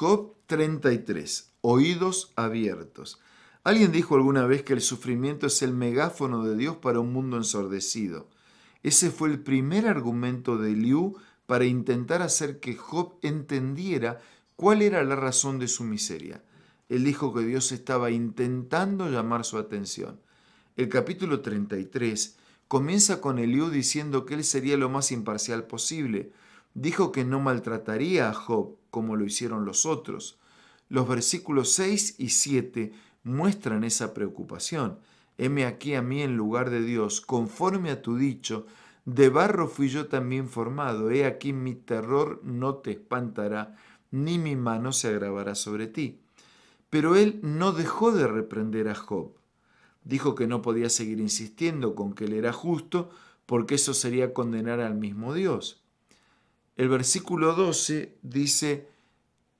Job 33. Oídos abiertos. Alguien dijo alguna vez que el sufrimiento es el megáfono de Dios para un mundo ensordecido. Ese fue el primer argumento de Liu para intentar hacer que Job entendiera cuál era la razón de su miseria. Él dijo que Dios estaba intentando llamar su atención. El capítulo 33 comienza con Eliú diciendo que él sería lo más imparcial posible, dijo que no maltrataría a Job como lo hicieron los otros. Los versículos 6 y 7 muestran esa preocupación. Heme aquí a mí en lugar de Dios, conforme a tu dicho, de barro fui yo también formado, he aquí mi terror no te espantará, ni mi mano se agravará sobre ti. Pero él no dejó de reprender a Job. Dijo que no podía seguir insistiendo con que él era justo, porque eso sería condenar al mismo Dios el versículo 12 dice,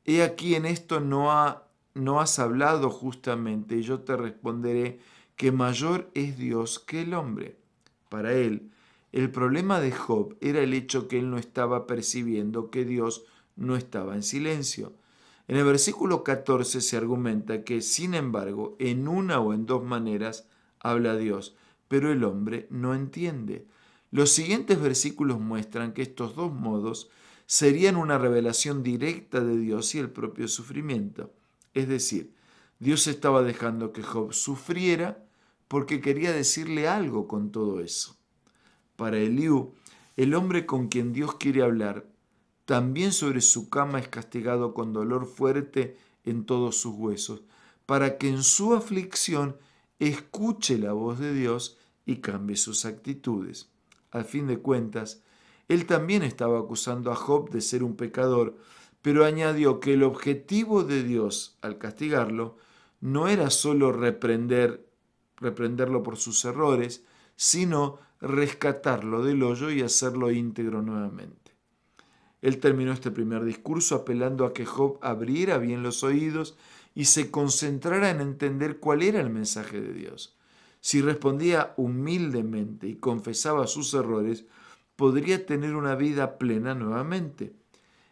He aquí en esto no, has hablado justamente, y yo te responderé que mayor es Dios que el hombre. Para él, el problema de Job era el hecho que él no estaba percibiendo que Dios no estaba en silencio. En el versículo 14 se argumenta que, sin embargo, en una o en dos maneras habla Dios, pero el hombre no entiende. Los siguientes versículos muestran que estos dos modos serían una revelación directa de Dios y el propio sufrimiento. Es decir, Dios estaba dejando que Job sufriera porque quería decirle algo con todo eso. Para Eliú, el hombre con quien Dios quiere hablar, también sobre su cama es castigado con dolor fuerte en todos sus huesos, para que en su aflicción escuche la voz de Dios y cambie sus actitudes. Al fin de cuentas, él también estaba acusando a Job de ser un pecador, pero añadió que el objetivo de Dios al castigarlo no era solo reprenderlo por sus errores, sino rescatarlo del hoyo y hacerlo íntegro nuevamente. Él terminó este primer discurso apelando a que Job abriera bien los oídos y se concentrara en entender cuál era el mensaje de Dios. Si respondía humildemente y confesaba sus errores, podría tener una vida plena nuevamente.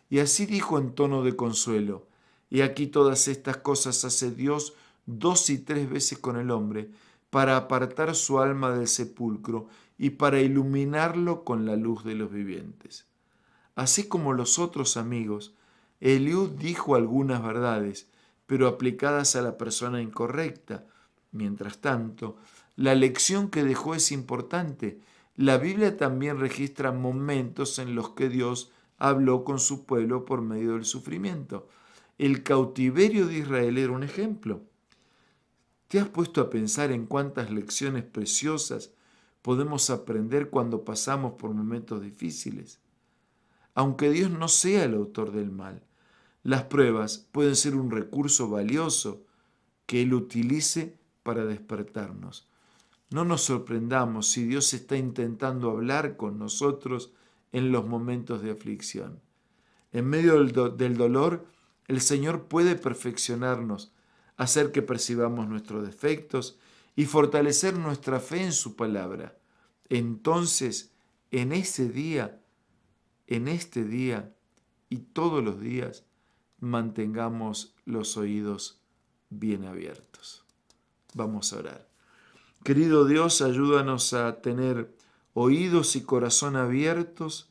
Y así dijo en tono de consuelo, y aquí todas estas cosas hace Dios dos y tres veces con el hombre, para apartar su alma del sepulcro y para iluminarlo con la luz de los vivientes. Así como los otros amigos, Eliud dijo algunas verdades, pero aplicadas a la persona incorrecta, Mientras tanto, la lección que dejó es importante. La Biblia también registra momentos en los que Dios habló con su pueblo por medio del sufrimiento. El cautiverio de Israel era un ejemplo. ¿Te has puesto a pensar en cuántas lecciones preciosas podemos aprender cuando pasamos por momentos difíciles? Aunque Dios no sea el autor del mal, las pruebas pueden ser un recurso valioso que Él utilice para despertarnos. No nos sorprendamos si Dios está intentando hablar con nosotros en los momentos de aflicción. En medio del, dolor, el Señor puede perfeccionarnos, hacer que percibamos nuestros defectos y fortalecer nuestra fe en su palabra. Entonces, en ese día, en este día y todos los días, mantengamos los oídos bien abiertos. Vamos a orar. Querido Dios, ayúdanos a tener oídos y corazón abiertos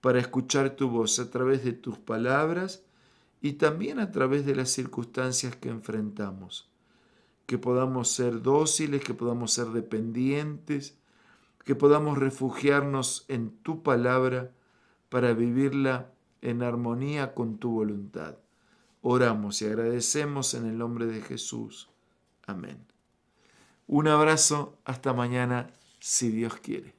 para escuchar tu voz a través de tus palabras y también a través de las circunstancias que enfrentamos. Que podamos ser dóciles, que podamos ser dependientes, que podamos refugiarnos en tu palabra para vivirla en armonía con tu voluntad. Oramos y agradecemos en el nombre de Jesús. Amén. Un abrazo, hasta mañana, si Dios quiere.